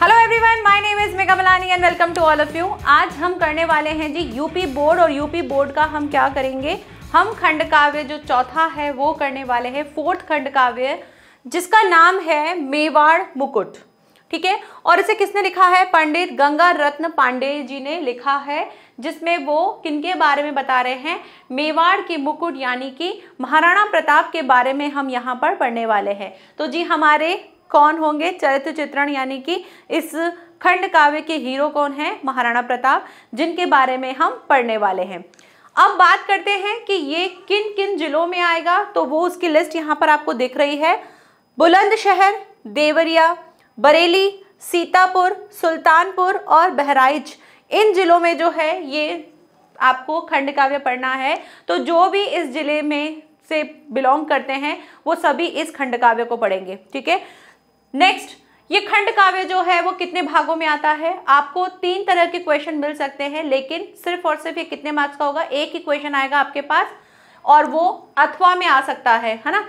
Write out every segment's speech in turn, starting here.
hello everyone my name is Megha Malani and welcome to all of you आज हम करने वाले हैं जी यूपी बोर्ड और यूपी बोर्ड का हम क्या करेंगे हम खंड काव्य जो चौथा है वो करने वाले हैं फोर्थ खंड काव्य जिसका नाम है मेवाड़ मुकुट ठीक है और इसे किसने लिखा है पंडित गंगा रत्न पांडे जी ने लिखा है जिसमें वो किनके बारे में बता रहे हैं मेवाड़ की मुकुट यानी कि महाराणा प्रताप के बारे में हम यहाँ पर पढ़ने वाले हैं तो जी हमारे कौन होंगे चरित्र चित्रण यानी कि इस खंड काव्य के हीरो कौन हैं महाराणा प्रताप जिनके बारे में हम पढ़ने वाले हैं अब बात करते हैं कि ये किन किन जिलों में आएगा तो वो उसकी लिस्ट यहाँ पर आपको दिख रही है बुलंदशहर देवरिया बरेली सीतापुर सुल्तानपुर और बहराइच इन जिलों में जो है ये आपको खंड काव्य पढ़ना है तो जो भी इस जिले में से बिलोंग करते हैं वो सभी इस खंड काव्य को पढ़ेंगे ठीक है नेक्स्ट ये खंड काव्य जो है वो कितने भागों में आता है आपको तीन तरह के क्वेश्चन मिल सकते हैं लेकिन सिर्फ और सिर्फ ये कितने मार्क्स का होगा एक ही क्वेश्चन आएगा आपके पास और वो अथवा में आ सकता है है ना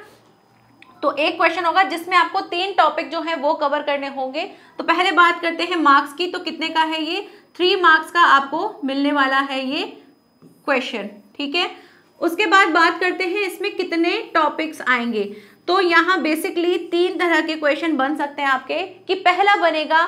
तो एक क्वेश्चन होगा जिसमें आपको तीन टॉपिक जो है वो कवर करने होंगे तो पहले बात करते हैं मार्क्स की तो कितने का है ये थ्री मार्क्स का आपको मिलने वाला है ये क्वेश्चन ठीक है उसके बाद बात करते हैं इसमें कितने टॉपिक्स आएंगे तो यहाँ बेसिकली तीन तरह के क्वेश्चन बन सकते हैं आपके कि पहला बनेगा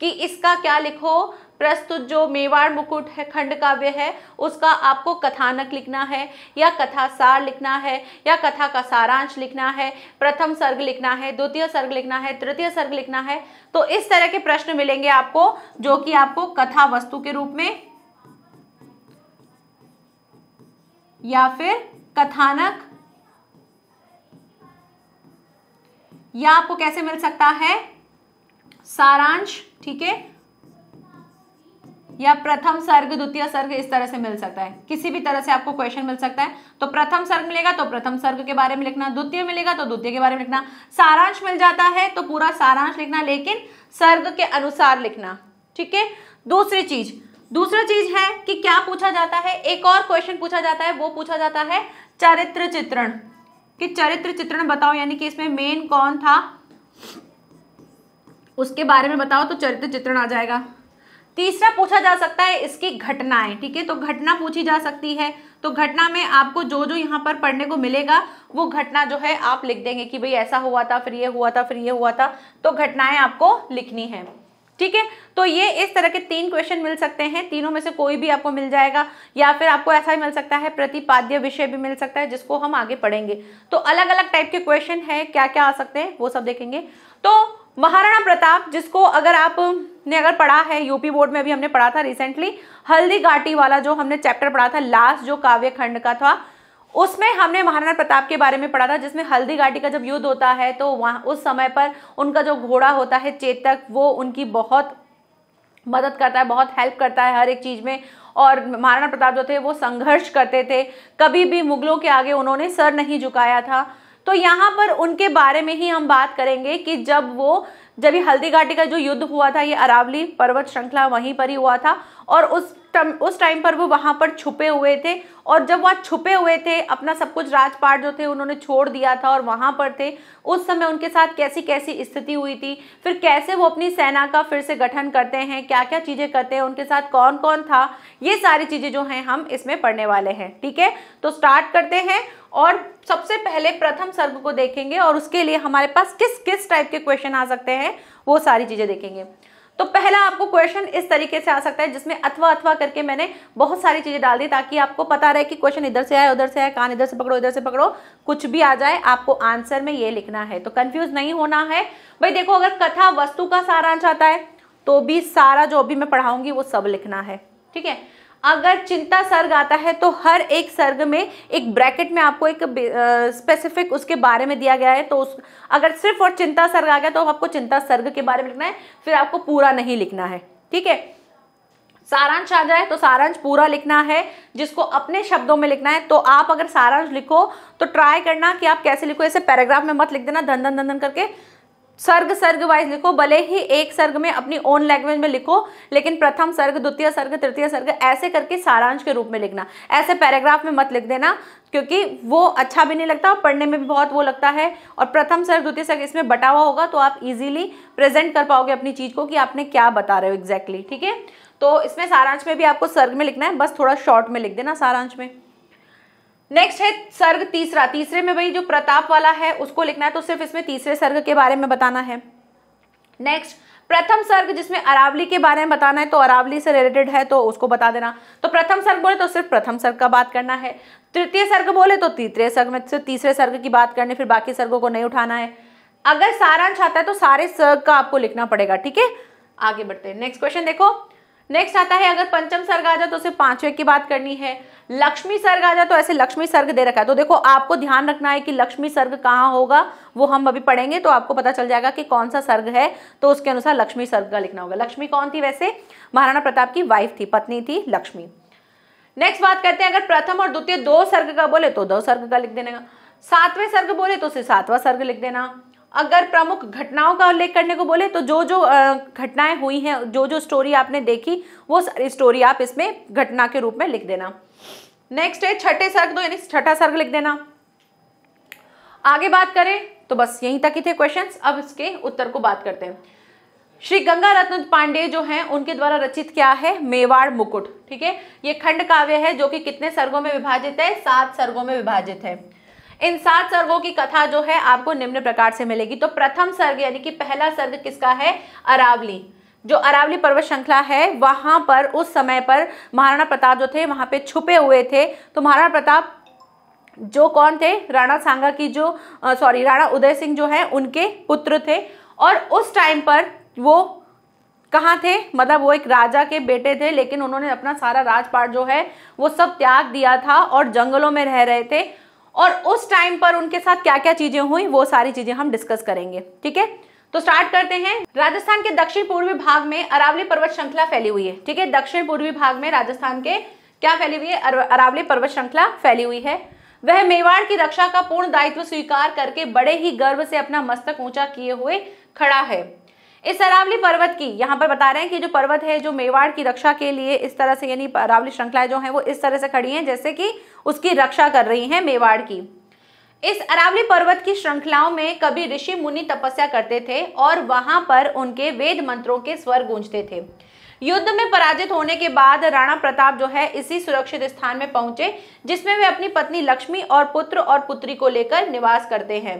कि इसका क्या लिखो प्रस्तुत जो मेवाड़ मुकुट है खंड काव्य है उसका आपको कथानक लिखना है या कथा सार लिखना है या कथा का सारांश लिखना है प्रथम सर्ग लिखना है द्वितीय सर्ग लिखना है तृतीय सर्ग लिखना है तो इस तरह के प्रश्न मिलेंगे आपको जो कि आपको कथा वस्तु के रूप में या फिर कथानक या आपको कैसे मिल सकता है सारांश ठीक है या प्रथम सर्ग द्वितीय सर्ग इस तरह से मिल सकता है किसी भी तरह से आपको क्वेश्चन मिल सकता है तो प्रथम सर्ग मिलेगा तो प्रथम सर्ग के बारे में लिखना द्वितीय मिलेगा तो द्वितीय के बारे में लिखना सारांश मिल जाता है तो पूरा सारांश लिखना लेकिन सर्ग के अनुसार लिखना ठीक है दूसरी चीज दूसरा चीज है कि क्या पूछा जाता है एक और क्वेश्चन पूछा जाता है वो पूछा जाता है चरित्र चित्रण कि चरित्र चित्रण बताओ यानी कि इसमें मेन कौन था उसके बारे में बताओ तो चरित्र चित्रण आ जाएगा तीसरा पूछा जा सकता है इसकी घटनाएं ठीक है तो घटना पूछी जा सकती है तो घटना में आपको जो जो यहाँ पर पढ़ने को मिलेगा वो घटना जो है आप लिख देंगे कि भाई ऐसा हुआ था फिर ये हुआ था फिर ये हुआ था तो घटनाएं आपको लिखनी है ठीक है तो ये इस तरह के तीन क्वेश्चन मिल सकते हैं तीनों में से कोई भी आपको मिल जाएगा या फिर आपको ऐसा ही मिल सकता है प्रतिपाद्य विषय भी मिल सकता है जिसको हम आगे पढ़ेंगे तो अलग अलग टाइप के क्वेश्चन है क्या क्या आ सकते हैं वो सब देखेंगे तो महाराणा प्रताप जिसको अगर आप ने अगर पढ़ा है यूपी बोर्ड में अभी हमने पढ़ा था रिसेंटली हल्दी घाटी वाला जो हमने चैप्टर पढ़ा था लास्ट जो काव्य खंड का था उसमें हमने महाराणा प्रताप के बारे में पढ़ा था जिसमें हल्दी घाटी का जब युद्ध होता है तो वहाँ उस समय पर उनका जो घोड़ा होता है चेतक वो उनकी बहुत मदद करता है बहुत हेल्प करता है हर एक चीज़ में और महाराणा प्रताप जो थे वो संघर्ष करते थे कभी भी मुगलों के आगे उन्होंने सर नहीं झुकाया था तो यहाँ पर उनके बारे में ही हम बात करेंगे कि जब वो जब ये हल्दी घाटी का जो युद्ध हुआ था ये अरावली पर्वत श्रृंखला वहीं पर ही हुआ था और उस टम, उस टाइम पर वो वहाँ पर छुपे हुए थे और जब वहाँ छुपे हुए थे अपना सब कुछ राजपाट जो थे उन्होंने छोड़ दिया था और वहाँ पर थे उस समय उनके साथ कैसी कैसी स्थिति हुई थी फिर कैसे वो अपनी सेना का फिर से गठन करते हैं क्या क्या चीज़ें करते हैं उनके साथ कौन कौन था ये सारी चीज़ें जो हैं हम इसमें पढ़ने वाले हैं ठीक है तो स्टार्ट करते हैं और सबसे पहले प्रथम सर्ग को देखेंगे और उसके लिए हमारे पास किस किस टाइप के क्वेश्चन आ सकते हैं वो सारी चीज़ें देखेंगे तो पहला आपको क्वेश्चन इस तरीके से आ सकता है जिसमें अथवा अथवा करके मैंने बहुत सारी चीज़ें डाल दी ताकि आपको पता रहे कि क्वेश्चन इधर से आए उधर से आए कान इधर से पकड़ो इधर से पकड़ो कुछ भी आ जाए आपको आंसर में ये लिखना है तो कंफ्यूज नहीं होना है भाई देखो अगर कथा वस्तु का सारांश आता है तो भी सारा जो भी मैं पढ़ाऊंगी वो सब लिखना है ठीक है अगर चिंता सर्ग आता है तो हर एक सर्ग में एक ब्रैकेट में आपको एक स्पेसिफिक उसके बारे में दिया गया है तो उस अगर सिर्फ और चिंता सर्ग आ गया तो आपको चिंता सर्ग के बारे में लिखना है फिर आपको पूरा नहीं लिखना है ठीक है सारांश आ जाए तो सारांश पूरा लिखना है जिसको अपने शब्दों में लिखना है तो आप अगर सारांश लिखो तो ट्राई करना कि आप कैसे लिखो ऐसे पैराग्राफ में मत लिख देना धन धन धन धन करके सर्ग सर्ग वाइज लिखो भले ही एक सर्ग में अपनी ओन लैंग्वेज में लिखो लेकिन प्रथम सर्ग द्वितीय सर्ग तृतीय सर्ग ऐसे करके सारांश के रूप में लिखना ऐसे पैराग्राफ में मत लिख देना क्योंकि वो अच्छा भी नहीं लगता और पढ़ने में भी बहुत वो लगता है और प्रथम सर्ग द्वितीय सर्ग इसमें बटा हुआ होगा तो आप इजीली प्रेजेंट कर पाओगे अपनी चीज़ को कि आपने क्या बता रहे हो एग्जैक्टली ठीक है तो इसमें सारांश में भी आपको सर्ग में लिखना है बस थोड़ा शॉर्ट में लिख देना सारांश में नेक्स्ट है सर्ग तीसरा तीसरे में भाई जो प्रताप वाला है उसको लिखना है तो सिर्फ इसमें तीसरे सर्ग के बारे में बताना है नेक्स्ट प्रथम सर्ग जिसमें अरावली के बारे में बताना है तो अरावली से रिलेटेड है तो उसको बता देना तो प्रथम सर्ग बोले तो सिर्फ प्रथम सर्ग का बात करना है तृतीय सर्ग बोले तो तीसरे सर्ग में सिर्फ तीसरे सर्ग की बात करनी फिर बाकी सर्गों को नहीं उठाना है अगर सारांश आता है तो सारे सर्ग का आपको लिखना पड़ेगा ठीक है आगे बढ़ते हैं नेक्स्ट क्वेश्चन देखो नेक्स्ट आता है अगर पंचम सर्ग आ जाए तो उसे पांचवे की बात करनी है लक्ष्मी सर्ग आ जाए तो ऐसे लक्ष्मी सर्ग दे रखा है तो देखो आपको ध्यान रखना है कि लक्ष्मी सर्ग कहाँ होगा वो हम अभी पढ़ेंगे तो आपको पता चल जाएगा कि कौन सा सर्ग है तो उसके अनुसार लक्ष्मी सर्ग का लिखना होगा लक्ष्मी कौन थी वैसे महाराणा प्रताप की वाइफ थी पत्नी थी लक्ष्मी नेक्स्ट बात करते हैं अगर प्रथम और द्वितीय दो सर्ग का बोले तो दो सर्ग का लिख देने का सातवें सर्ग बोले तो उसे सातवा सर्ग लिख देना अगर प्रमुख घटनाओं का उल्लेख करने को बोले तो जो जो घटनाएं हुई हैं जो जो स्टोरी आपने देखी वो सारी स्टोरी आप इसमें घटना के रूप में लिख देना नेक्स्ट है छठे सर्ग दो यानी छठा सर्ग लिख देना आगे बात करें तो बस यहीं तक ही थे क्वेश्चंस अब इसके उत्तर को बात करते हैं श्री गंगा रत्न पांडे जो हैं उनके द्वारा रचित क्या है मेवाड़ मुकुट ठीक है ये खंड काव्य है जो कि कितने सर्गों में विभाजित है सात सर्गों में विभाजित है इन सात सर्गों की कथा जो है आपको निम्न प्रकार से मिलेगी तो प्रथम सर्ग यानी कि पहला सर्ग किसका है अरावली जो अरावली पर्वत श्रृंखला है वहां पर उस समय पर महाराणा प्रताप जो थे वहां पे छुपे हुए थे तो महाराणा प्रताप जो कौन थे राणा सांगा की जो सॉरी राणा उदय सिंह जो है उनके पुत्र थे और उस टाइम पर वो कहाँ थे मतलब वो एक राजा के बेटे थे लेकिन उन्होंने अपना सारा राजपाट जो है वो सब त्याग दिया था और जंगलों में रह रहे थे और उस टाइम पर उनके साथ क्या क्या चीजें हुई वो सारी चीजें हम डिस्कस करेंगे ठीक है तो स्टार्ट करते हैं राजस्थान के दक्षिण पूर्वी भाग में अरावली पर्वत श्रृंखला फैली हुई है ठीक है दक्षिण पूर्वी भाग में राजस्थान के क्या फैली हुई है अरावली पर्वत श्रृंखला फैली हुई है वह मेवाड़ की रक्षा का पूर्ण दायित्व स्वीकार करके बड़े ही गर्व से अपना मस्तक ऊंचा किए हुए खड़ा है इस अरावली पर्वत की यहाँ पर बता रहे हैं कि जो पर्वत है जो मेवाड़ की रक्षा के लिए इस तरह से यानी अरावली श्रृंखला जो है वो इस तरह से खड़ी है जैसे कि उसकी रक्षा कर रही हैं मेवाड़ की इस अरावली पर्वत की श्रृंखलाओं में कभी ऋषि मुनि तपस्या करते थे और वहां पर उनके वेद मंत्रों के स्वर गूंजते थे युद्ध में पराजित होने के बाद राणा प्रताप जो है इसी सुरक्षित स्थान में पहुंचे जिसमें वे अपनी पत्नी लक्ष्मी और पुत्र और पुत्री को लेकर निवास करते हैं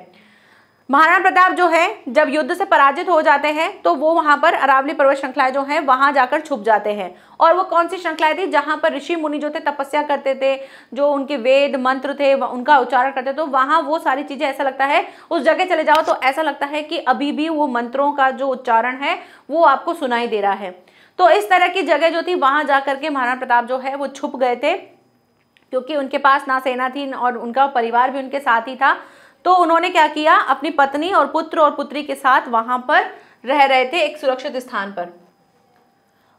महाराणा प्रताप जो है जब युद्ध से पराजित हो जाते हैं तो वो वहां पर अरावली पर्वत श्रृंखलाएं जो है वहां जाकर छुप जाते हैं और वो कौन सी श्रृंखलाएं थी जहां पर ऋषि मुनि जो थे तपस्या करते थे जो उनके वेद मंत्र थे उनका उच्चारण करते तो वहां वो सारी चीजें ऐसा लगता है उस जगह चले जाओ तो ऐसा लगता है कि अभी भी वो मंत्रों का जो उच्चारण है वो आपको सुनाई दे रहा है तो इस तरह की जगह जो थी वहां जाकर के महाराणा प्रताप जो है वो छुप गए थे क्योंकि उनके पास ना सेना थी और उनका परिवार भी उनके साथ ही था तो उन्होंने क्या किया अपनी पत्नी और पुत्र और पुत्री के साथ वहां पर रह रहे थे एक सुरक्षित स्थान पर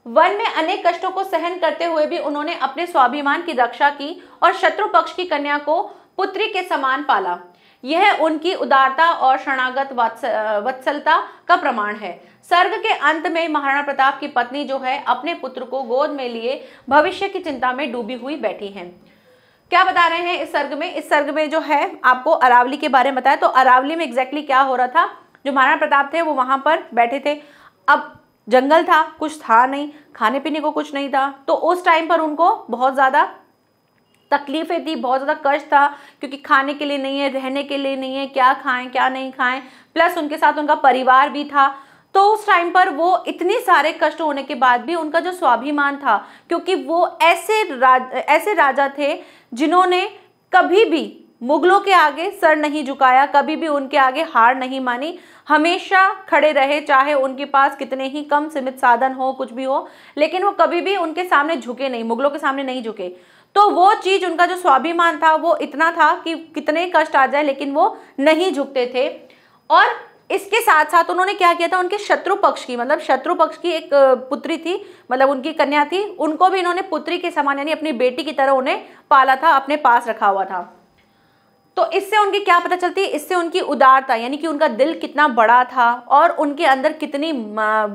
वन में अनेक कष्टों को सहन करते हुए भी उन्होंने अपने स्वाभिमान की रक्षा की और शत्रु पक्ष की कन्या को पुत्री के समान पाला यह उनकी उदारता और शरणागत वत्सलता का प्रमाण है सर्ग के अंत में महाराणा प्रताप की पत्नी जो है अपने पुत्र को गोद में लिए भविष्य की चिंता में डूबी हुई बैठी हैं क्या बता रहे हैं इस सर्ग में इस सर्ग में जो है आपको अरावली के बारे में बताया तो अरावली में एग्जैक्टली क्या हो रहा था जो महाराणा प्रताप थे वो वहां पर बैठे थे अब जंगल था कुछ था नहीं खाने पीने को कुछ नहीं था तो उस टाइम पर उनको बहुत ज़्यादा तकलीफ़ें थी बहुत ज़्यादा कष्ट था क्योंकि खाने के लिए नहीं है रहने के लिए नहीं है क्या खाएं क्या नहीं खाएं प्लस उनके साथ उनका परिवार भी था तो उस टाइम पर वो इतने सारे कष्ट होने के बाद भी उनका जो स्वाभिमान था क्योंकि वो ऐसे राज, ऐसे राजा थे जिन्होंने कभी भी मुगलों के आगे सर नहीं झुकाया कभी भी उनके आगे हार नहीं मानी हमेशा खड़े रहे चाहे उनके पास कितने ही कम सीमित साधन हो कुछ भी हो लेकिन वो कभी भी उनके सामने झुके नहीं मुगलों के सामने नहीं झुके तो वो चीज उनका जो स्वाभिमान था वो इतना था कि कितने कष्ट आ जाए लेकिन वो नहीं झुकते थे और इसके साथ साथ उन्होंने क्या किया था उनके शत्रु पक्ष की मतलब शत्रु पक्ष की एक पुत्री थी मतलब उनकी कन्या थी उनको भी इन्होंने पुत्री के समान यानी अपनी बेटी की तरह उन्हें पाला था अपने पास रखा हुआ था तो इससे उनकी क्या पता चलती है इससे उनकी उदारता यानी कि उनका दिल कितना बड़ा था और उनके अंदर कितनी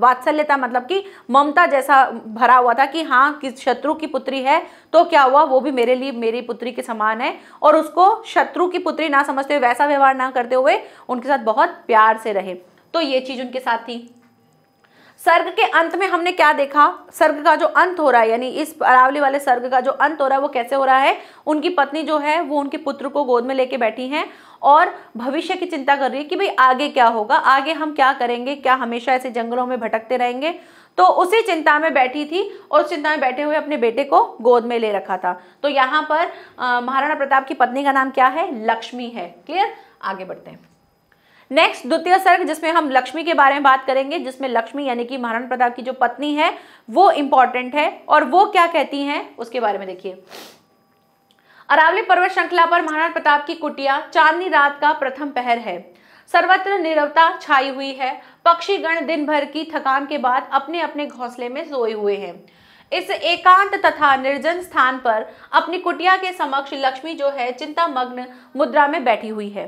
वात्सल्यता मतलब कि ममता जैसा भरा हुआ था कि हाँ किस शत्रु की पुत्री है तो क्या हुआ वो भी मेरे लिए मेरी पुत्री के समान है और उसको शत्रु की पुत्री ना समझते हुए वैसा व्यवहार ना करते हुए उनके साथ बहुत प्यार से रहे तो ये चीज़ उनके साथ थी सर्ग के अंत में हमने क्या देखा सर्ग का जो अंत हो रहा है यानी इस अरावली वाले सर्ग का जो अंत हो रहा है वो कैसे हो रहा है उनकी पत्नी जो है वो उनके पुत्र को गोद में लेके बैठी हैं और भविष्य की चिंता कर रही है कि भाई आगे क्या होगा आगे हम क्या करेंगे क्या हमेशा ऐसे जंगलों में भटकते रहेंगे तो उसी चिंता में बैठी थी और उस चिंता में बैठे हुए अपने बेटे को गोद में ले रखा था तो यहाँ पर महाराणा प्रताप की पत्नी का नाम क्या है लक्ष्मी है क्लियर आगे बढ़ते हैं नेक्स्ट द्वितीय सर्ग जिसमें हम लक्ष्मी के बारे में बात करेंगे जिसमें लक्ष्मी यानी कि महाराण प्रताप की जो पत्नी है वो इंपॉर्टेंट है और वो क्या कहती हैं उसके बारे में देखिए अरावली पर्वत श्रृंखला पर महाराण प्रताप की कुटिया चांदनी रात का प्रथम पहर है सर्वत्र निरवता छाई हुई है पक्षीगण दिन भर की थकान के बाद अपने अपने घोंसले में सोए हुए हैं इस एकांत तथा निर्जन स्थान पर अपनी कुटिया के समक्ष लक्ष्मी जो है चिंता मग्न मुद्रा में बैठी हुई है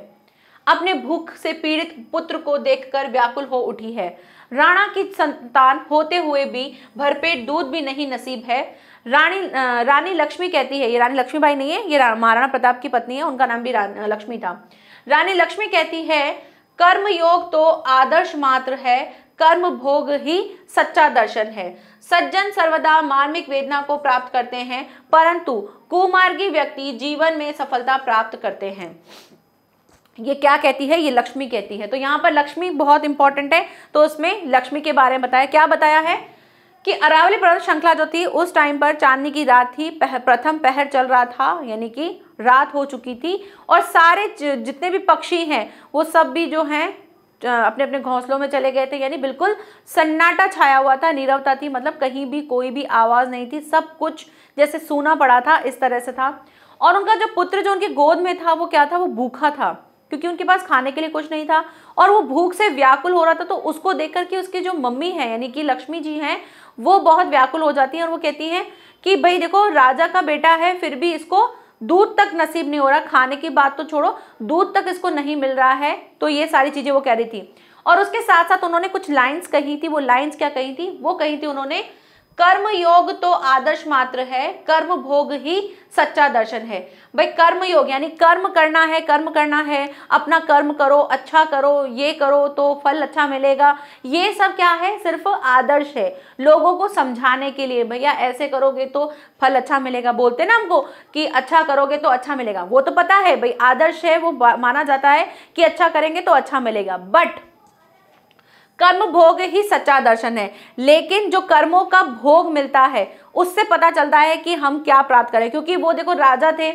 अपने भूख से पीड़ित पुत्र को देखकर व्याकुल हो उठी है राणा की संतान होते हुए भी भरपेट दूध भी नहीं नसीब है रानी रानी लक्ष्मी कहती है ये रानी लक्ष्मीबाई नहीं है ये महाराणा प्रताप की पत्नी है उनका नाम भी लक्ष्मी था रानी लक्ष्मी कहती है कर्म योग तो आदर्श मात्र है कर्म भोग ही सच्चा दर्शन है सज्जन सर्वदा मार्मिक वेदना को प्राप्त करते हैं परंतु कुमार्गी व्यक्ति जीवन में सफलता प्राप्त करते हैं ये क्या कहती है ये लक्ष्मी कहती है तो यहाँ पर लक्ष्मी बहुत इंपॉर्टेंट है तो उसमें लक्ष्मी के बारे में बताया क्या बताया है कि अरावली पर्वत श्रृंखला जो थी उस टाइम पर चांदनी की रात थी पह, प्रथम पहर चल रहा था यानी कि रात हो चुकी थी और सारे जितने भी पक्षी हैं वो सब भी जो हैं अपने अपने घोंसलों में चले गए थे यानी बिल्कुल सन्नाटा छाया हुआ था नीरवता थी मतलब कहीं भी कोई भी आवाज़ नहीं थी सब कुछ जैसे सूना पड़ा था इस तरह से था और उनका जो पुत्र जो उनके गोद में था वो क्या था वो भूखा था क्योंकि उनके पास खाने के लिए कुछ नहीं था और वो भूख से व्याकुल हो रहा था तो उसको देख करके उसकी जो मम्मी है यानी कि लक्ष्मी जी हैं वो बहुत व्याकुल हो जाती हैं और वो कहती हैं कि भाई देखो राजा का बेटा है फिर भी इसको दूध तक नसीब नहीं हो रहा खाने की बात तो छोड़ो दूध तक इसको नहीं मिल रहा है तो ये सारी चीज़ें वो कह रही थी और उसके साथ साथ उन्होंने कुछ लाइन्स कही थी वो लाइन्स क्या कही थी वो कही थी उन्होंने कर्म योग तो आदर्श मात्र है कर्म भोग ही सच्चा दर्शन है भाई कर्म योग यानी कर्म करना है कर्म करना है अपना कर्म करो अच्छा करो ये करो तो फल अच्छा मिलेगा ये सब क्या है सिर्फ आदर्श है लोगों को समझाने के लिए भैया ऐसे करोगे तो फल अच्छा मिलेगा बोलते ना हमको कि अच्छा करोगे तो अच्छा मिलेगा वो तो पता है भाई आदर्श है वो माना जाता है कि अच्छा करेंगे तो अच्छा मिलेगा बट कर्म भोग ही सच्चा दर्शन है लेकिन जो कर्मों का भोग मिलता है उससे पता चलता है कि हम क्या प्राप्त करें क्योंकि वो देखो राजा थे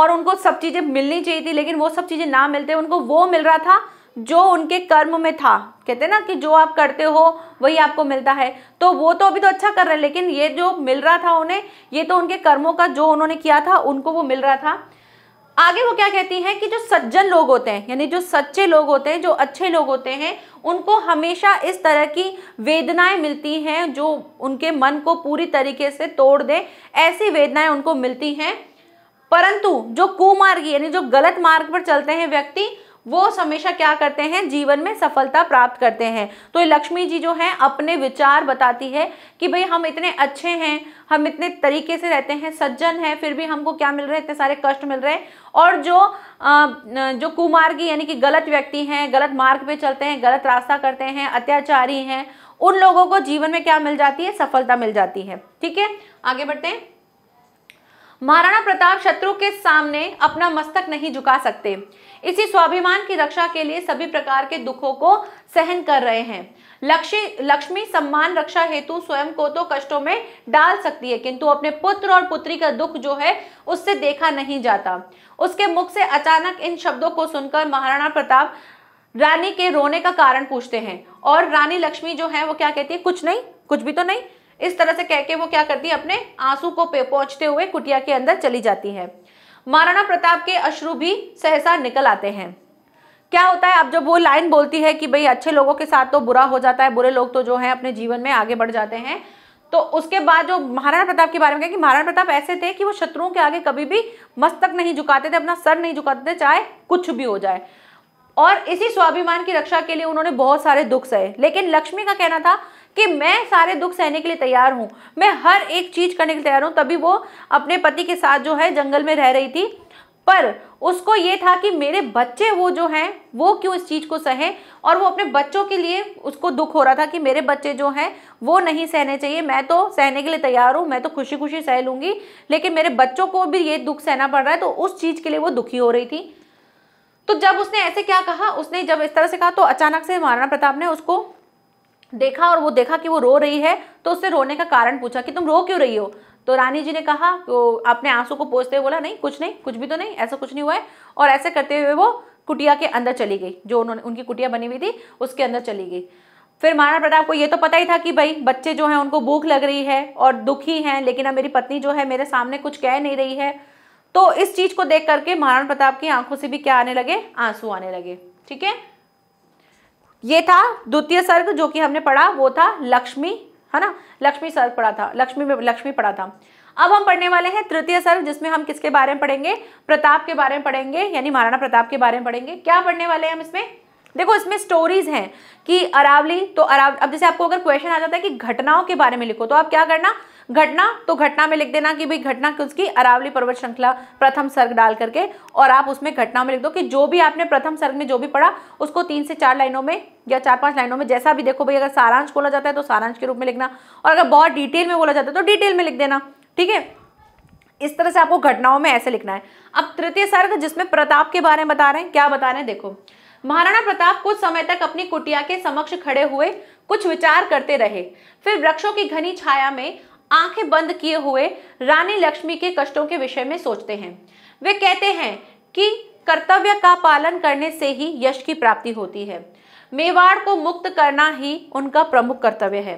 और उनको सब चीज़ें मिलनी चाहिए थी लेकिन वो सब चीज़ें ना मिलते उनको वो मिल रहा था जो उनके कर्म में था कहते ना कि जो आप करते हो वही आपको मिलता है तो वो तो अभी तो अच्छा कर रहे हैं लेकिन ये जो मिल रहा था उन्हें ये तो उनके कर्मों का जो उन्होंने किया था उनको वो मिल रहा था आगे वो क्या कहती हैं कि जो सज्जन लोग होते हैं यानी जो सच्चे लोग होते हैं जो अच्छे लोग होते हैं उनको हमेशा इस तरह की वेदनाएं मिलती हैं जो उनके मन को पूरी तरीके से तोड़ दे ऐसी वेदनाएं उनको मिलती हैं परंतु जो कुमार्गी यानी जो गलत मार्ग पर चलते हैं व्यक्ति वो हमेशा क्या करते हैं जीवन में सफलता प्राप्त करते हैं तो लक्ष्मी जी जो हैं अपने विचार बताती है कि भाई हम इतने अच्छे हैं हम इतने तरीके से रहते हैं सज्जन हैं फिर भी हमको क्या मिल रहा है इतने सारे कष्ट मिल रहे हैं और जो आ, जो कुमार्गी यानी कि गलत व्यक्ति हैं गलत मार्ग पे चलते हैं गलत रास्ता करते हैं अत्याचारी हैं उन लोगों को जीवन में क्या मिल जाती है सफलता मिल जाती है ठीक है आगे बढ़ते हैं महाराणा प्रताप शत्रु के सामने अपना मस्तक नहीं झुका सकते इसी स्वाभिमान की रक्षा के लिए सभी प्रकार के दुखों को सहन कर रहे हैं लक्ष्मी लक्ष्मी सम्मान रक्षा हेतु स्वयं को तो कष्टों में डाल सकती है किंतु अपने पुत्र और पुत्री का दुख जो है उससे देखा नहीं जाता उसके मुख से अचानक इन शब्दों को सुनकर महाराणा प्रताप रानी के रोने का कारण पूछते हैं और रानी लक्ष्मी जो है वो क्या कहती है कुछ नहीं कुछ भी तो नहीं इस तरह से कह के वो क्या करती है अपने आंसू को पहुंचते हुए कुटिया के अंदर चली जाती है महाराणा प्रताप के अश्रु भी सहसा निकल आते हैं क्या होता है अब जब वो लाइन बोलती है कि भाई अच्छे लोगों के साथ तो बुरा हो जाता है बुरे लोग तो जो है अपने जीवन में आगे बढ़ जाते हैं तो उसके बाद जो महाराणा प्रताप के बारे में कि महाराणा प्रताप ऐसे थे कि वो शत्रुओं के आगे कभी भी मस्तक नहीं झुकाते थे अपना सर नहीं झुकाते थे चाहे कुछ भी हो जाए और इसी स्वाभिमान की रक्षा के लिए उन्होंने बहुत सारे दुख सहे लेकिन लक्ष्मी का कहना था कि मैं सारे दुख सहने के लिए तैयार हूँ मैं हर एक चीज़ करने के लिए तैयार हूँ तभी वो अपने पति के साथ जो है जंगल में रह रही थी पर उसको ये था कि मेरे बच्चे वो जो हैं वो क्यों इस चीज़ को सहें और वो अपने बच्चों के लिए उसको दुख हो रहा था कि मेरे बच्चे जो हैं वो नहीं सहने चाहिए मैं तो सहने के लिए तैयार हूँ मैं तो खुशी खुशी सह लूँगी लेकिन मेरे बच्चों को भी ये दुख सहना पड़ रहा है तो उस चीज़ के लिए वो दुखी हो रही थी तो जब उसने ऐसे क्या कहा उसने जब इस तरह से कहा तो अचानक से महाराणा प्रताप ने उसको देखा और वो देखा कि वो रो रही है तो उससे रोने का कारण पूछा कि तुम रो क्यों रही हो तो रानी जी ने कहा तो अपने आंसू को पोछते हुए बोला नहीं कुछ नहीं कुछ भी तो नहीं ऐसा कुछ नहीं हुआ है और ऐसे करते हुए वो कुटिया के अंदर चली गई जो उन्होंने उनकी कुटिया बनी हुई थी उसके अंदर चली गई फिर महाराणा प्रताप को ये तो पता ही था कि भाई बच्चे जो हैं उनको भूख लग रही है और दुखी हैं लेकिन अब मेरी पत्नी जो है मेरे सामने कुछ कह नहीं रही है तो इस चीज़ को देख करके महाराणा प्रताप की आंखों से भी क्या आने लगे आंसू आने लगे ठीक है ये था द्वितीय सर्ग जो कि हमने पढ़ा वो था लक्ष्मी है ना लक्ष्मी सर्ग पढ़ा था लक्ष्मी में लक्ष्मी पढ़ा था अब हम पढ़ने वाले हैं तृतीय सर्ग जिसमें हम किसके बारे में पढ़ेंगे प्रताप के बारे में पढ़ेंगे यानी महाराणा प्रताप के बारे में पढ़ेंगे क्या पढ़ने वाले हैं हम इसमें देखो इसमें स्टोरीज हैं कि अरावली तो अराव अब जैसे आपको अगर क्वेश्चन आ जाता है कि घटनाओं के बारे में लिखो तो आप क्या करना घटना तो घटना में लिख देना कि भाई घटना उसकी अरावली पर्वत श्रृंखला प्रथम सर्ग डाल करके और आप उसमें घटना में लिख दो कि जो भी आपने प्रथम सर्ग में जो भी पढ़ा उसको तीन से चार लाइनों में या चार पांच लाइनों में जैसा भी देखो भाई अगर सारांश बोला जाता है तो सारांश के रूप में लिखना और अगर बहुत डिटेल में बोला जाता है तो डिटेल में लिख देना ठीक है इस तरह से आपको घटनाओं में ऐसे लिखना है अब तृतीय सर्ग जिसमें प्रताप के बारे में बता रहे हैं क्या बता रहे हैं देखो महाराणा प्रताप कुछ समय तक अपनी कुटिया के समक्ष खड़े हुए कुछ विचार करते रहे फिर वृक्षों की घनी छाया में आंखें बंद किए हुए रानी लक्ष्मी के कष्टों के विषय में सोचते हैं वे कहते हैं कि कर्तव्य का पालन करने से ही यश की प्राप्ति होती है मेवाड़ को मुक्त करना ही उनका प्रमुख कर्तव्य है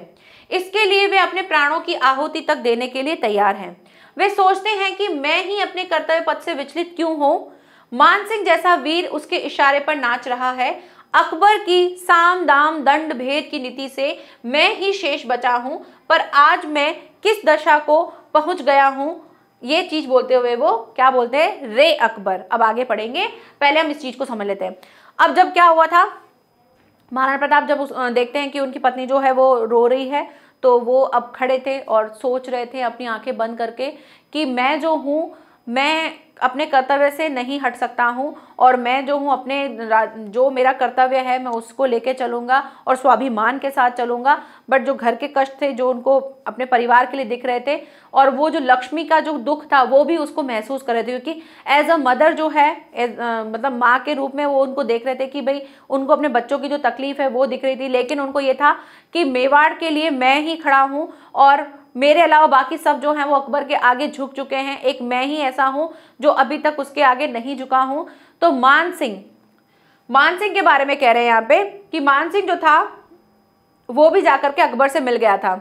इसके लिए वे अपने प्राणों की आहुति तक देने के लिए तैयार हैं वे सोचते हैं कि मैं ही अपने कर्तव्य पद से विचलित क्यों हूँ मान सिंह जैसा वीर उसके इशारे पर नाच रहा है अकबर की साम दाम दंड भेद की नीति से मैं ही शेष बचा हूं पर आज मैं किस दशा को पहुंच गया हूं ये चीज बोलते हुए वो क्या बोलते हैं रे अकबर अब आगे पढ़ेंगे पहले हम इस चीज को समझ लेते हैं अब जब क्या हुआ था महाराणा प्रताप जब उस देखते हैं कि उनकी पत्नी जो है वो रो रही है तो वो अब खड़े थे और सोच रहे थे अपनी आंखें बंद करके कि मैं जो हूं मैं अपने कर्तव्य से नहीं हट सकता हूँ और मैं जो हूँ अपने जो मेरा कर्तव्य है मैं उसको लेके चलूँगा और स्वाभिमान के साथ चलूँगा बट जो घर के कष्ट थे जो उनको अपने परिवार के लिए दिख रहे थे और वो जो लक्ष्मी का जो दुख था वो भी उसको महसूस कर रहे थे क्योंकि एज अ मदर जो है एज मतलब माँ के रूप में वो उनको देख रहे थे कि भाई उनको अपने बच्चों की जो तकलीफ है वो दिख रही थी लेकिन उनको ये था कि मेवाड़ के लिए मैं ही खड़ा हूँ और मेरे अलावा बाकी सब जो हैं वो अकबर के आगे झुक चुके हैं एक मैं ही ऐसा हूं जो अभी तक उसके आगे नहीं झुका हूं तो मान सिंह मान सिंह के बारे में कह रहे हैं यहाँ पे कि मान सिंह जो था वो भी जाकर के अकबर से मिल गया था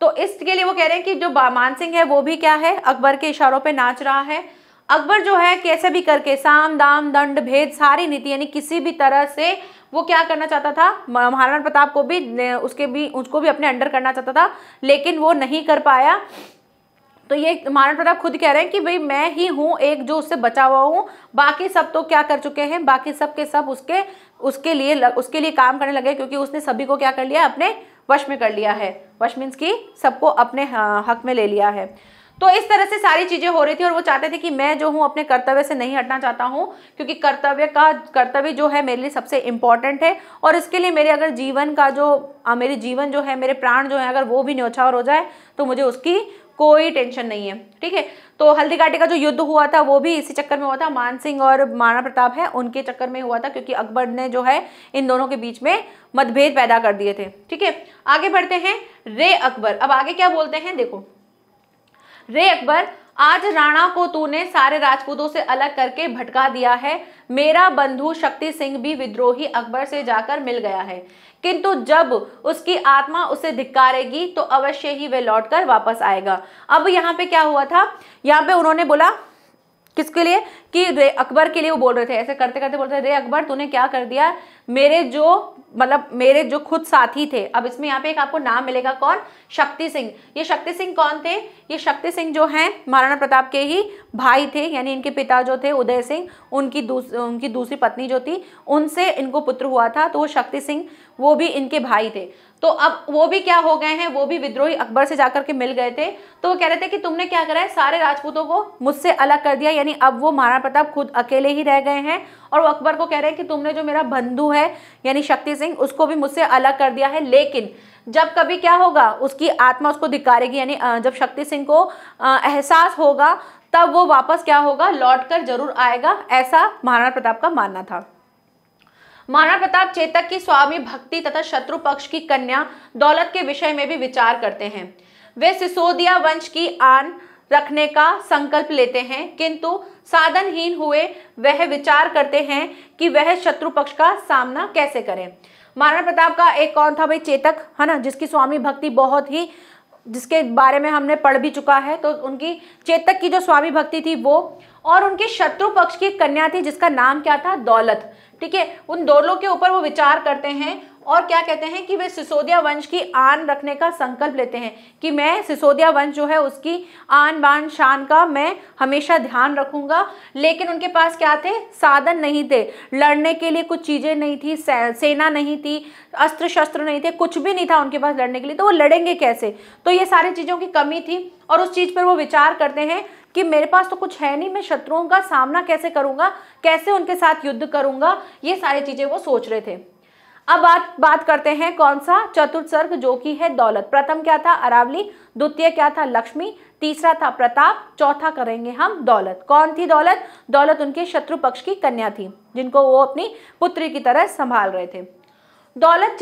तो इसके लिए वो कह रहे हैं कि जो मान सिंह है वो भी क्या है अकबर के इशारों पर नाच रहा है अकबर जो है कैसे भी करके साम दाम दंड भेद सारी नीति यानी किसी भी तरह से वो क्या करना चाहता था महाराणा प्रताप को भी उसके भी उसको भी अपने अंडर करना चाहता था लेकिन वो नहीं कर पाया तो ये महाराणा प्रताप खुद कह रहे हैं कि भाई मैं ही हूँ एक जो उससे बचा हुआ हूँ बाकी सब तो क्या कर चुके हैं बाकी सब के सब उसके उसके लिए उसके लिए काम करने लगे क्योंकि उसने सभी को क्या कर लिया अपने वश में कर लिया है वश मीन्स की सबको अपने हाँ, हक में ले लिया है तो इस तरह से सारी चीजें हो रही थी और वो चाहते थे कि मैं जो हूँ अपने कर्तव्य से नहीं हटना चाहता हूँ क्योंकि कर्तव्य का कर्तव्य जो है मेरे लिए सबसे इंपॉर्टेंट है और इसके लिए मेरे अगर जीवन का जो मेरे जीवन जो है मेरे प्राण जो है अगर वो भी न्योछावर हो जाए तो मुझे उसकी कोई टेंशन नहीं है ठीक है तो हल्दी घाटी का जो युद्ध हुआ था वो भी इसी चक्कर में हुआ था मान सिंह और महाराणा प्रताप है उनके चक्कर में हुआ था क्योंकि अकबर ने जो है इन दोनों के बीच में मतभेद पैदा कर दिए थे ठीक है आगे बढ़ते हैं रे अकबर अब आगे क्या बोलते हैं देखो रे अकबर आज राणा को तूने सारे राजपूतों से अलग करके भटका दिया है मेरा बंधु शक्ति सिंह भी विद्रोही अकबर से जाकर मिल गया है किंतु जब उसकी आत्मा उसे धिक्कारेगी तो अवश्य ही वे लौटकर वापस आएगा अब यहाँ पे क्या हुआ था यहाँ पे उन्होंने बोला किसके लिए कि रे अकबर के लिए वो बोल रहे थे ऐसे करते करते बोल थे रे अकबर तूने क्या कर दिया मेरे जो मतलब मेरे जो खुद साथी थे अब इसमें यहाँ पे एक आपको नाम मिलेगा कौन शक्ति सिंह ये शक्ति सिंह कौन थे ये शक्ति सिंह जो हैं महाराणा प्रताप के ही भाई थे यानी इनके पिता जो थे उदय सिंह उनकी दूस, उनकी दूसरी पत्नी जो थी उनसे इनको पुत्र हुआ था तो वो शक्ति सिंह वो भी इनके भाई थे तो अब वो भी क्या हो गए हैं वो भी विद्रोही अकबर से जाकर के मिल गए थे तो वो कह रहे थे कि तुमने क्या करा है सारे राजपूतों को मुझसे अलग कर दिया यानी अब वो महाराणा प्रताप खुद अकेले ही रह गए हैं और वो अकबर को कह रहे हैं कि तुमने जो मेरा बंधु है यानी शक्ति सिंह उसको भी मुझसे अलग कर दिया है लेकिन जब कभी क्या होगा उसकी आत्मा उसको धिकारेगी यानी जब शक्ति सिंह को एहसास होगा तब वो वापस क्या होगा लौट कर जरूर आएगा ऐसा महाराणा प्रताप का मानना था महाराणा प्रताप चेतक की स्वामी भक्ति तथा शत्रु पक्ष की कन्या दौलत के विषय में भी विचार करते हैं वे सिसोदिया वंश की आन रखने का संकल्प लेते हैं किंतु साधनहीन हुए वह विचार करते हैं कि वह शत्रु पक्ष का सामना कैसे करें महाराणा प्रताप का एक कौन था भाई चेतक है ना जिसकी स्वामी भक्ति बहुत ही जिसके बारे में हमने पढ़ भी चुका है तो उनकी चेतक की जो स्वामी भक्ति थी वो और उनकी शत्रु पक्ष की कन्या थी जिसका नाम क्या था दौलत ठीक है उन दोनों के ऊपर वो विचार करते हैं और क्या कहते हैं कि वे सिसोदिया वंश की आन रखने का संकल्प लेते हैं कि मैं सिसोदिया वंश जो है उसकी आन बान शान का मैं हमेशा ध्यान रखूंगा लेकिन उनके पास क्या थे साधन नहीं थे लड़ने के लिए कुछ चीज़ें नहीं थी सेना नहीं थी अस्त्र शस्त्र नहीं थे कुछ भी नहीं था उनके पास लड़ने के लिए तो वो लड़ेंगे कैसे तो ये सारी चीज़ों की कमी थी और उस चीज़ पर वो विचार करते हैं कि मेरे पास तो कुछ है नहीं मैं शत्रुओं का सामना कैसे करूंगा कैसे उनके साथ युद्ध करूंगा ये सारी चीज़ें वो सोच रहे थे अब बात बात करते हैं कौन सा चतुर्थ सर्ग जो कि है दौलत प्रथम क्या था अरावली द्वितीय क्या था लक्ष्मी तीसरा था प्रताप चौथा करेंगे हम दौलत कौन थी दौलत दौलत उनके शत्रु पक्ष की कन्या थी जिनको वो अपनी पुत्री की तरह संभाल रहे थे दौलत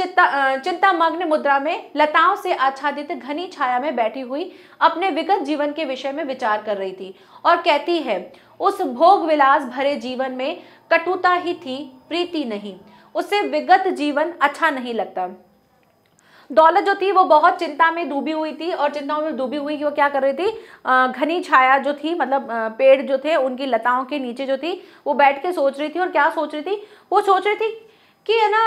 चिंता मग्न मुद्रा में लताओं से आच्छादित घनी छाया में बैठी हुई अपने विगत जीवन के विषय में विचार कर रही थी और कहती है उस भोग विलास भरे जीवन में कटुता ही थी प्रीति नहीं उसे विगत जीवन अच्छा नहीं लगता दौलत जो थी वो बहुत चिंता में डूबी हुई थी और चिंताओं में डूबी हुई वो क्या कर रही थी घनी छाया जो थी मतलब पेड़ जो थे उनकी लताओं के नीचे जो थी वो बैठ के सोच रही थी और क्या सोच रही थी वो सोच रही थी कि है ना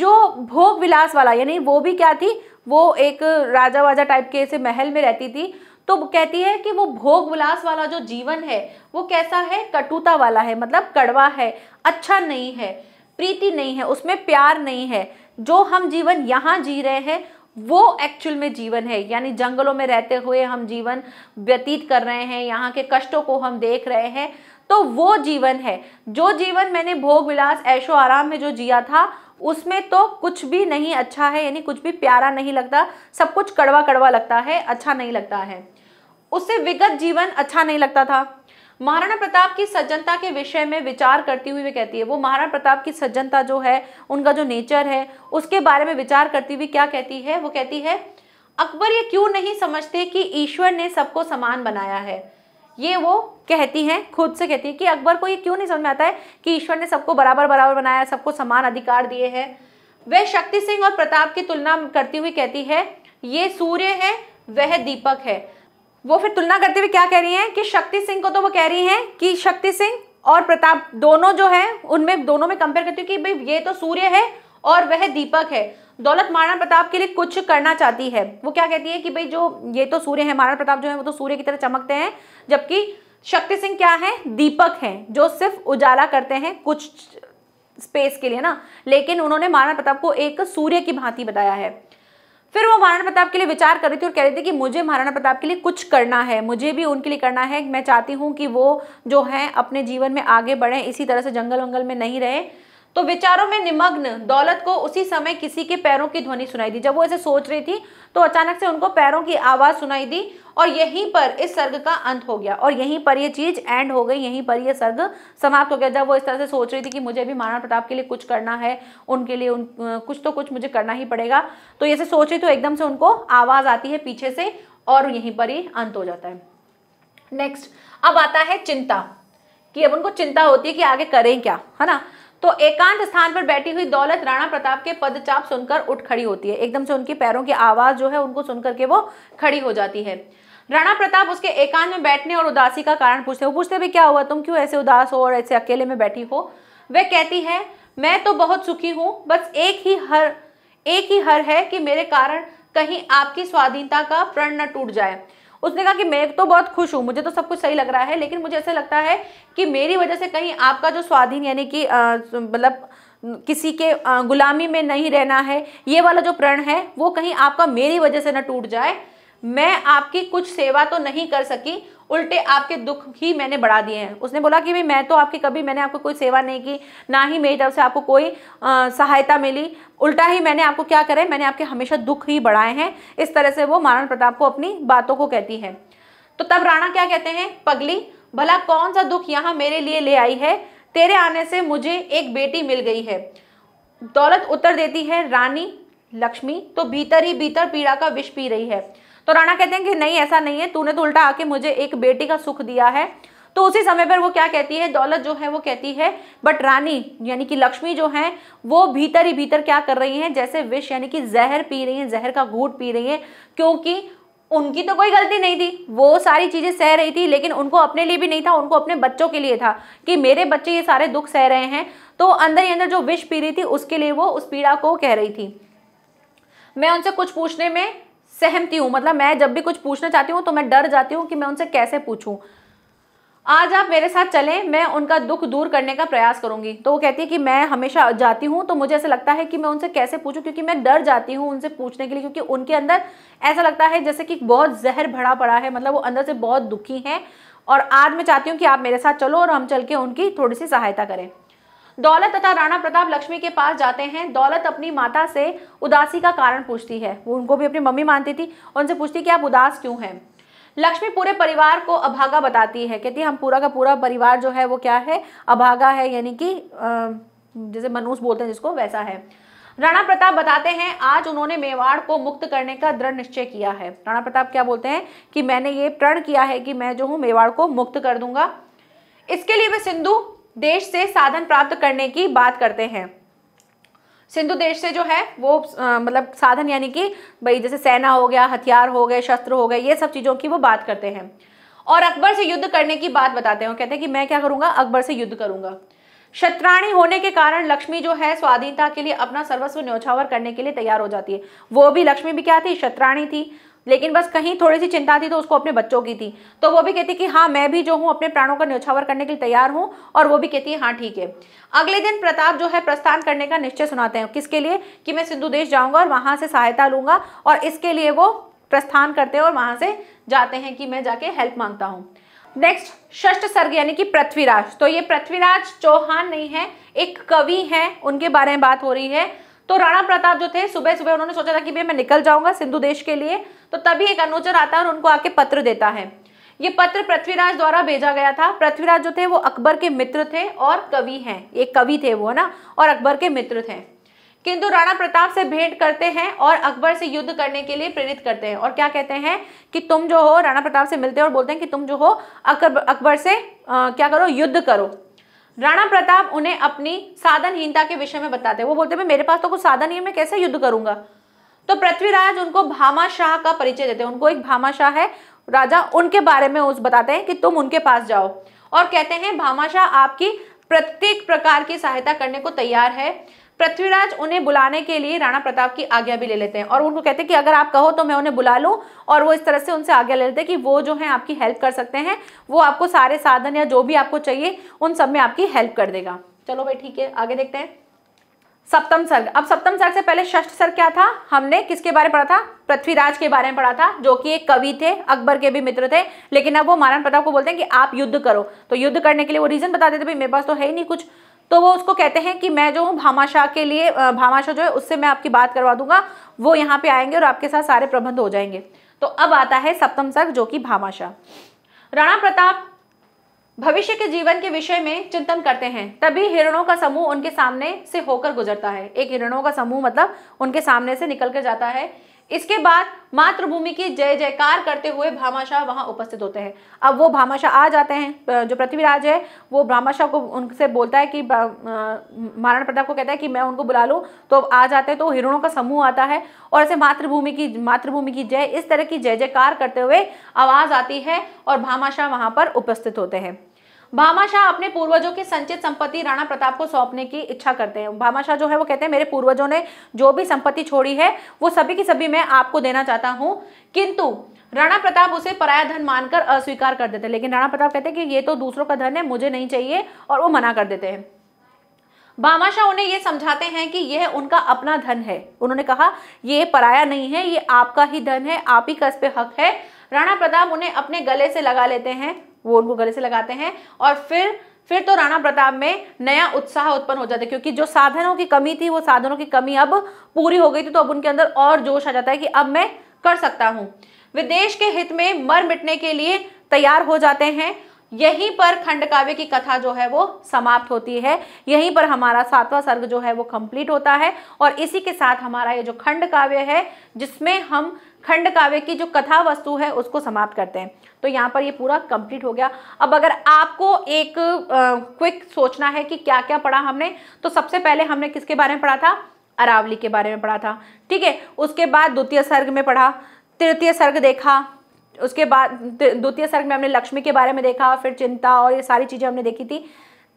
जो भोग विलास वाला यानी वो भी क्या थी वो एक राजा वाजा टाइप के ऐसे महल में रहती थी तो कहती है कि वो भोग विलास वाला जो जीवन है वो कैसा है कटुता वाला है मतलब कड़वा है अच्छा नहीं है प्रीति नहीं है उसमें प्यार नहीं है जो हम जीवन यहाँ जी रहे हैं वो एक्चुअल में जीवन है यानी जंगलों में रहते हुए हम जीवन व्यतीत कर रहे हैं यहाँ के कष्टों को हम देख रहे हैं तो वो जीवन है जो जीवन मैंने भोग विलास ऐशो आराम में जो जिया था उसमें तो कुछ भी नहीं अच्छा है यानी कुछ भी प्यारा नहीं लगता सब कुछ कड़वा कड़वा लगता है अच्छा नहीं लगता है उससे विगत जीवन अच्छा नहीं लगता था महाराणा प्रताप की सज्जनता के विषय में विचार करती हुई वे कहती है वो महाराणा प्रताप की सज्जनता जो है उनका जो नेचर है उसके बारे में विचार करती हुई क्या कहती है वो कहती है अकबर ये क्यों नहीं समझते कि ईश्वर ने सबको समान बनाया है ये वो कहती हैं खुद से कहती है कि अकबर को ये क्यों नहीं समझ में आता है कि ईश्वर ने सबको बराबर बराबर बनाया सबको समान अधिकार दिए हैं वह शक्ति सिंह और प्रताप की तुलना करती हुई कहती है ये सूर्य है वह दीपक है वो फिर तुलना करते हुए क्या कह रही हैं कि शक्ति सिंह को तो वो कह रही हैं कि शक्ति सिंह और प्रताप दोनों जो हैं उनमें दोनों में कंपेयर करती हूँ कि भाई ये तो सूर्य है और वह दीपक है दौलत महाराणा प्रताप के लिए कुछ करना चाहती है वो क्या कहती है कि भाई जो ये तो सूर्य है महाराणा प्रताप जो है वो तो सूर्य की तरह चमकते हैं जबकि शक्ति सिंह क्या है दीपक हैं जो सिर्फ उजाला करते हैं कुछ स्पेस के लिए ना लेकिन उन्होंने महाराणा प्रताप को एक सूर्य की भांति बताया है फिर वो महाराणा प्रताप के लिए विचार कर रही थी और कह रही थी कि मुझे महाराणा प्रताप के लिए कुछ करना है मुझे भी उनके लिए करना है मैं चाहती हूँ कि वो जो है अपने जीवन में आगे बढ़े इसी तरह से जंगल वंगल में नहीं रहे तो विचारों में निमग्न दौलत को उसी समय किसी के पैरों की ध्वनि सुनाई दी जब वो ऐसे सोच रही थी तो अचानक से उनको पैरों की आवाज सुनाई दी और यहीं पर इस सर्ग का अंत हो गया और यहीं पर ये चीज एंड हो गई यहीं पर ये सर्ग समाप्त हो गया जब वो इस तरह से सोच रही थी कि मुझे भी महाराणा प्रताप के लिए कुछ करना है उनके लिए उन कुछ तो कुछ मुझे करना ही पड़ेगा तो ऐसे सोच रही तो एकदम से उनको आवाज आती है पीछे से और यहीं पर ही अंत हो जाता है नेक्स्ट अब आता है चिंता कि अब उनको चिंता होती है कि आगे करें क्या है ना तो एकांत स्थान पर बैठी हुई दौलत राणा प्रताप के पदचाप सुनकर उठ खड़ी होती है एकदम से उनके पैरों की आवाज जो है उनको सुनकर के वो खड़ी हो जाती है राणा प्रताप उसके एकांत में बैठने और उदासी का कारण पूछते हो पूछते भी क्या हुआ तुम क्यों ऐसे उदास हो और ऐसे अकेले में बैठी हो वह कहती है मैं तो बहुत सुखी हूं बस एक ही हर एक ही हर है कि मेरे कारण कहीं आपकी स्वाधीनता का प्रण न टूट जाए उसने कहा कि मैं तो बहुत खुश हूँ मुझे तो सब कुछ सही लग रहा है लेकिन मुझे ऐसा लगता है कि मेरी वजह से कहीं आपका जो स्वाधीन यानी कि मतलब किसी के गुलामी में नहीं रहना है ये वाला जो प्रण है वो कहीं आपका मेरी वजह से ना टूट जाए मैं आपकी कुछ सेवा तो नहीं कर सकी उल्टे आपके दुख ही मैंने बढ़ा दिए हैं उसने बोला कि भाई मैं तो आपकी कभी मैंने आपको कोई सेवा नहीं की ना ही मेरी तरफ से आपको कोई आ, सहायता मिली उल्टा ही मैंने आपको क्या करे मैंने आपके हमेशा दुख ही बढ़ाए हैं इस तरह से वो महाराणा प्रताप को अपनी बातों को कहती है तो तब राणा क्या कहते हैं पगली भला कौन सा दुख यहाँ मेरे लिए ले आई है तेरे आने से मुझे एक बेटी मिल गई है दौलत उत्तर देती है रानी लक्ष्मी तो भीतर ही भीतर पीड़ा का विष पी रही है तो राणा कहते हैं कि नहीं ऐसा नहीं है तूने तो उल्टा आके मुझे एक बेटी का सुख दिया है तो उसी समय पर वो क्या कहती है दौलत जो है वो कहती है बट रानी यानी कि लक्ष्मी जो है वो भीतर ही भीतर क्या कर रही है जैसे विष यानी कि जहर पी रही है जहर का घूट पी रही है क्योंकि उनकी तो कोई गलती नहीं थी वो सारी चीज़ें सह रही थी लेकिन उनको अपने लिए भी नहीं था उनको अपने बच्चों के लिए था कि मेरे बच्चे ये सारे दुख सह रहे हैं तो अंदर ही अंदर जो विष पी रही थी उसके लिए वो उस पीड़ा को कह रही थी मैं उनसे कुछ पूछने में सहमती हूं मतलब मैं जब भी कुछ पूछना चाहती हूँ तो मैं डर जाती हूँ कि मैं उनसे कैसे पूछूं आज आप मेरे साथ चलें मैं उनका दुख दूर करने का प्रयास करूंगी तो वो कहती है कि मैं हमेशा जाती हूँ तो मुझे ऐसा लगता है कि मैं उनसे कैसे पूछूं क्योंकि मैं डर जाती हूँ उनसे पूछने के लिए क्योंकि उनके अंदर ऐसा लगता है जैसे कि बहुत जहर भरा पड़ा है मतलब वो अंदर से बहुत दुखी हैं और आज मैं चाहती हूँ कि आप मेरे साथ चलो और हम चल के उनकी थोड़ी सी सहायता करें दौलत तथा राणा प्रताप लक्ष्मी के पास जाते हैं दौलत अपनी माता से उदासी का कारण पूछती है वो उनको भी अपनी मम्मी मानती थी उनसे पूछती कि आप उदास क्यों हैं लक्ष्मी पूरे परिवार को अभागा बताती है कहती है हम पूरा का पूरा परिवार जो है वो क्या है अभागा है यानी कि जैसे मनुष बोलते हैं जिसको वैसा है राणा प्रताप बताते हैं आज उन्होंने मेवाड़ को मुक्त करने का दृढ़ निश्चय किया है राणा प्रताप क्या बोलते हैं कि मैंने ये प्रण किया है कि मैं जो हूँ मेवाड़ को मुक्त कर दूंगा इसके लिए वे सिंधु देश से साधन प्राप्त करने की बात करते हैं सिंधु देश से जो है वो मतलब साधन यानी कि भाई जैसे सेना हो गया हथियार हो गए शस्त्र हो गए ये सब चीज़ों की वो बात करते हैं और अकबर से युद्ध करने की बात बताते हैं कहते हैं कि मैं क्या करूंगा अकबर से युद्ध करूंगा शत्राणी होने के कारण लक्ष्मी जो है स्वाधीनता के लिए अपना सर्वस्व न्योछावर करने के लिए तैयार हो जाती है वो भी लक्ष्मी भी क्या थी शत्राणी थी लेकिन बस कहीं थोड़ी सी चिंता थी तो उसको अपने बच्चों की थी तो वो भी कहती कि हाँ मैं भी जो हूँ अपने प्राणों का न्यौछावर करने के लिए तैयार हूँ और वो भी कहती है हाँ ठीक है अगले दिन प्रताप जो है प्रस्थान करने का निश्चय सुनाते हैं किसके लिए कि मैं सिंधु देश जाऊँगा और वहाँ से सहायता लूँगा और इसके लिए वो प्रस्थान करते हैं और वहाँ से जाते हैं कि मैं जाके हेल्प मांगता हूँ नेक्स्ट षष्ठ सर्ग यानी कि पृथ्वीराज तो ये पृथ्वीराज चौहान नहीं है एक कवि हैं उनके बारे में बात हो रही है तो राणा प्रताप जो थे सुबह सुबह उन्होंने सोचा था कि भैया मैं निकल जाऊंगा सिंधु देश के लिए तो तभी एक अनुचर आता है और उनको आके पत्र देता है ये पत्र पृथ्वीराज द्वारा भेजा गया था पृथ्वीराज जो थे वो अकबर के मित्र थे और कवि हैं एक कवि थे वो है ना और अकबर के मित्र थे किंतु राणा प्रताप से भेंट करते हैं और अकबर से युद्ध करने के लिए प्रेरित करते हैं और क्या कहते हैं कि तुम जो हो राणा प्रताप से मिलते हैं और बोलते हैं कि तुम जो हो अकबर अकबर से आ, क्या करो युद्ध करो राणा प्रताप उन्हें अपनी साधनहीनता के विषय में बताते हैं वो बोलते मेरे पास तो कुछ साधन ही मैं कैसे युद्ध करूंगा तो पृथ्वीराज उनको भामाशाह का परिचय देते हैं उनको एक भामाशाह है राजा उनके बारे में उस बताते हैं कि तुम उनके पास जाओ और कहते हैं भामाशाह आपकी प्रत्येक प्रकार की सहायता करने को तैयार है पृथ्वीराज उन्हें बुलाने के लिए राणा प्रताप की आज्ञा भी ले लेते हैं और उनको कहते हैं कि अगर आप कहो तो मैं उन्हें बुला लूं और वो इस तरह से उनसे आज्ञा ले लेते हैं कि वो जो है आपकी हेल्प कर सकते हैं वो आपको सारे साधन या जो भी आपको चाहिए उन सब में आपकी हेल्प कर देगा चलो भाई ठीक है आगे देखते हैं सप्तम सर्ग अब सप्तम सर्ग से पहले षष्ठ सर्ग क्या था हमने किसके बारे में पढ़ा था पृथ्वीराज के बारे में पढ़ा था जो कि एक कवि थे अकबर के भी मित्र थे लेकिन अब वो महाराणा प्रताप को बोलते हैं कि आप युद्ध करो तो युद्ध करने के लिए वो रीजन बता देते भाई मेरे पास तो है ही नहीं कुछ तो वो उसको कहते हैं कि मैं जो हूँ भामाशाह के लिए भामाशाह जो है उससे मैं आपकी बात करवा दूंगा वो यहाँ पे आएंगे और आपके साथ सारे प्रबंध हो जाएंगे तो अब आता है सप्तम सर्ग जो कि भामाशाह राणा प्रताप भविष्य के जीवन के विषय में चिंतन करते हैं तभी हिरणों का समूह उनके सामने से होकर गुजरता है एक हिरणों का समूह मतलब उनके सामने से निकल कर जाता है इसके बाद मातृभूमि की जय जयकार करते हुए भामाशाह वहां उपस्थित होते हैं अब वो भामाशाह आ जाते हैं जो पृथ्वीराज है वो भामाशाह को उनसे बोलता है कि महाराणा प्रताप को कहता है कि मैं उनको बुला लूं तो आ जाते हैं तो हिरणों का समूह आता है और ऐसे मातृभूमि की मातृभूमि की जय इस तरह की जय जयकार करते हुए आवाज़ आती है और भामाशाह वहां पर उपस्थित होते हैं भामा शाह अपने पूर्वजों की संचित संपत्ति राणा प्रताप को सौंपने की इच्छा करते हैं भामा शाह जो है वो कहते हैं मेरे पूर्वजों ने जो भी संपत्ति छोड़ी है वो सभी की सभी मैं आपको देना चाहता हूँ किंतु राणा प्रताप उसे पराया धन मानकर अस्वीकार कर देते हैं लेकिन राणा प्रताप कहते हैं कि ये तो दूसरों का धन है मुझे नहीं चाहिए और वो मना कर देते हैं भामाशाह उन्हें ये समझाते हैं कि यह उनका अपना धन है उन्होंने कहा ये पराया नहीं है ये आपका ही धन है आप ही का इस पे हक है राणा प्रताप उन्हें अपने गले से लगा लेते हैं वो उनको गले से लगाते हैं और फिर फिर तो राणा प्रताप में नया उत्साह उत्पन्न हो जाता है क्योंकि जो साधनों की कमी थी वो साधनों की कमी अब पूरी हो गई थी तो अब उनके अंदर और जोश आ जाता है कि अब मैं कर सकता हूँ विदेश के हित में मर मिटने के लिए तैयार हो जाते हैं यहीं पर खंड काव्य की कथा जो है वो समाप्त होती है यहीं पर हमारा सातवां सर्ग जो है वो कंप्लीट होता है और इसी के साथ हमारा ये जो खंड काव्य है जिसमें हम खंड काव्य की जो कथा वस्तु है उसको समाप्त करते हैं तो यहाँ पर ये पूरा कंप्लीट हो गया अब अगर आपको एक क्विक सोचना है कि क्या क्या पढ़ा हमने तो सबसे पहले हमने किसके बारे में पढ़ा था अरावली के बारे में पढ़ा था ठीक है उसके बाद द्वितीय सर्ग में पढ़ा तृतीय सर्ग देखा उसके बाद द्वितीय सर्ग में हमने लक्ष्मी के बारे में देखा फिर चिंता और ये सारी चीज़ें हमने देखी थी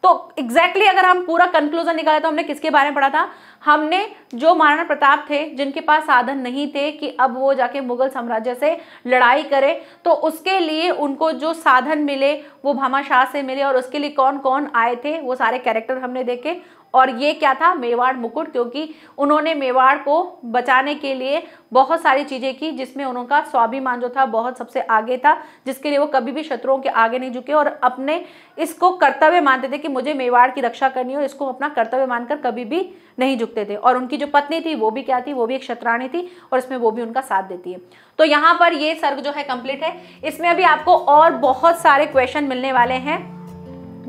तो एग्जैक्टली exactly अगर हम पूरा कंक्लूजन निकाले तो हमने किसके बारे में पढ़ा था हमने जो महाराणा प्रताप थे जिनके पास साधन नहीं थे कि अब वो जाके मुगल साम्राज्य से लड़ाई करे तो उसके लिए उनको जो साधन मिले वो भामाशाह से मिले और उसके लिए कौन कौन आए थे वो सारे कैरेक्टर हमने देखे और ये क्या था मेवाड़ मुकुट क्योंकि उन्होंने मेवाड़ को बचाने के लिए बहुत सारी चीज़ें की जिसमें उनका स्वाभिमान जो था बहुत सबसे आगे था जिसके लिए वो कभी भी शत्रुओं के आगे नहीं झुके और अपने इसको कर्तव्य मानते थे कि मुझे मेवाड़ की रक्षा करनी हो और इसको अपना कर्तव्य मानकर कभी भी नहीं झुकते थे और उनकी जो पत्नी थी वो भी क्या थी वो भी एक शत्राणी थी और इसमें वो भी उनका साथ देती है तो यहाँ पर ये सर्ग जो है कंप्लीट है इसमें अभी आपको और बहुत सारे क्वेश्चन मिलने वाले हैं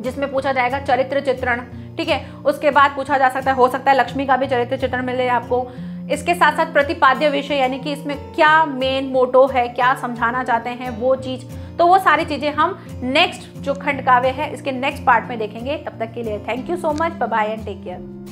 जिसमें पूछा जाएगा चरित्र चित्रण ठीक है उसके बाद पूछा जा सकता है हो सकता है लक्ष्मी का भी चरित्र चित्रण मिले आपको इसके साथ साथ प्रतिपाद्य विषय यानी कि इसमें क्या मेन मोटो है क्या समझाना चाहते हैं वो चीज़ तो वो सारी चीज़ें हम नेक्स्ट जो खंड काव्य है इसके नेक्स्ट पार्ट में देखेंगे तब तक के लिए thank you so much bye and take care